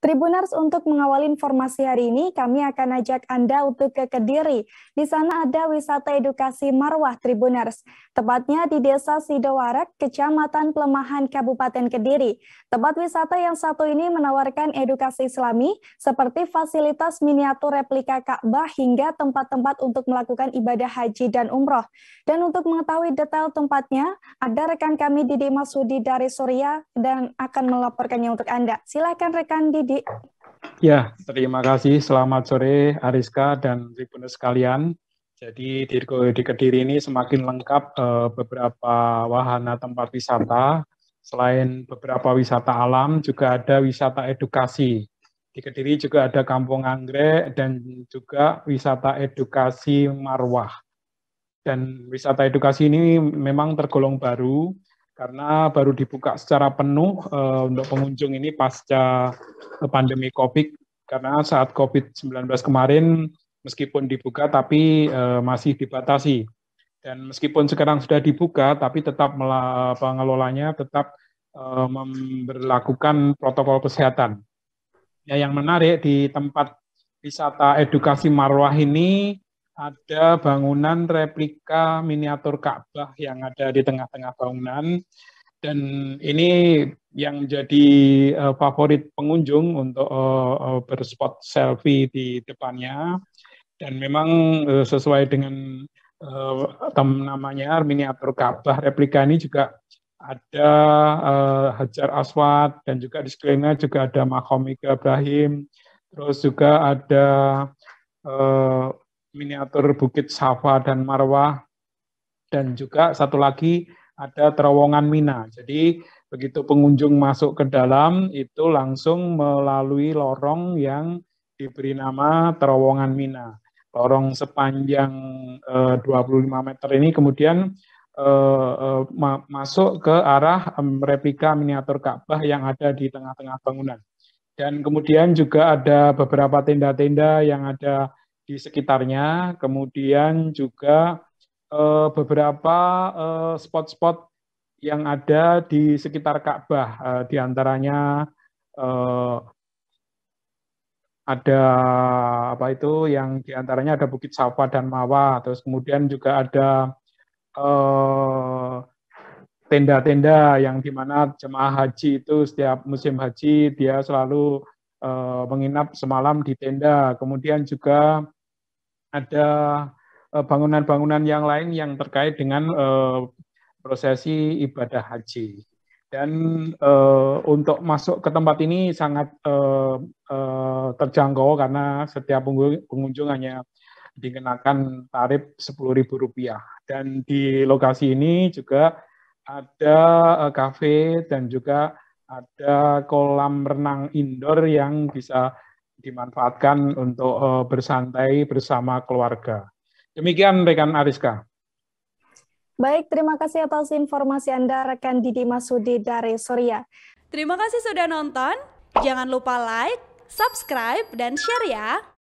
Tribuners untuk mengawali informasi hari ini, kami akan ajak Anda untuk ke Kediri. Di sana ada wisata edukasi marwah Tribuners, tepatnya di Desa Sidowarek, Kecamatan Pelemahan, Kabupaten Kediri. Tempat wisata yang satu ini menawarkan edukasi islami, seperti fasilitas miniatur replika Ka'bah hingga tempat-tempat untuk melakukan ibadah haji dan umroh. Dan untuk mengetahui detail tempatnya, ada rekan kami Didi Masudi dari Surya dan akan melaporkannya untuk Anda. Silakan rekan Didi Didi. Ya, terima kasih. Selamat sore Ariska dan Tribunus sekalian. Jadi di, di Kediri ini semakin lengkap eh, beberapa wahana tempat wisata. Selain beberapa wisata alam, juga ada wisata edukasi. Di Kediri juga ada Kampung Anggrek dan juga wisata edukasi Marwah. Dan wisata edukasi ini memang tergolong baru, karena baru dibuka secara penuh uh, untuk pengunjung ini pasca eh, pandemi COVID. Karena saat COVID-19 kemarin, meskipun dibuka tapi uh, masih dibatasi. Dan meskipun sekarang sudah dibuka, tapi tetap pengelolanya tetap uh, memperlakukan protokol kesehatan. Ya, yang menarik di tempat wisata edukasi marwah ini ada bangunan replika miniatur Ka'bah yang ada di tengah-tengah bangunan dan ini yang jadi uh, favorit pengunjung untuk uh, uh, berspot selfie di depannya dan memang uh, sesuai dengan uh, namanya miniatur Ka'bah replika ini juga ada uh, Hajar Aswad dan juga di sekelilingnya juga ada Mahkamah Ibrahim terus juga ada uh, miniatur Bukit Safa dan Marwah, dan juga satu lagi ada terowongan Mina. Jadi begitu pengunjung masuk ke dalam itu langsung melalui lorong yang diberi nama terowongan Mina. Lorong sepanjang eh, 25 meter ini kemudian eh, eh, ma masuk ke arah replika miniatur Ka'bah yang ada di tengah-tengah bangunan. Dan kemudian juga ada beberapa tenda-tenda yang ada di sekitarnya, kemudian juga uh, beberapa eh, spot-spot uh, yang ada di sekitar Ka'bah, uh, di antaranya ada apa itu yang diantaranya ada Bukit Safa dan Mawa, terus kemudian juga ada tenda tenda-tenda yang dimana jemaah haji itu setiap musim haji dia selalu uh, menginap semalam di tenda, kemudian juga ada eh, bangunan-bangunan yang lain yang terkait dengan eh, prosesi ibadah haji. Dan eh, untuk masuk ke tempat ini sangat terjangkau karena setiap pengunjung hanya dikenakan tarif Rp10.000. Dan di lokasi ini juga ada kafe dan juga ada kolam renang indoor yang bisa dimanfaatkan untuk uh, bersantai bersama keluarga. Demikian rekan Ariska. Baik, terima kasih atas informasi Anda rekan Didi Masudi dari Suria. Terima kasih sudah nonton. Jangan lupa like, subscribe, dan share ya.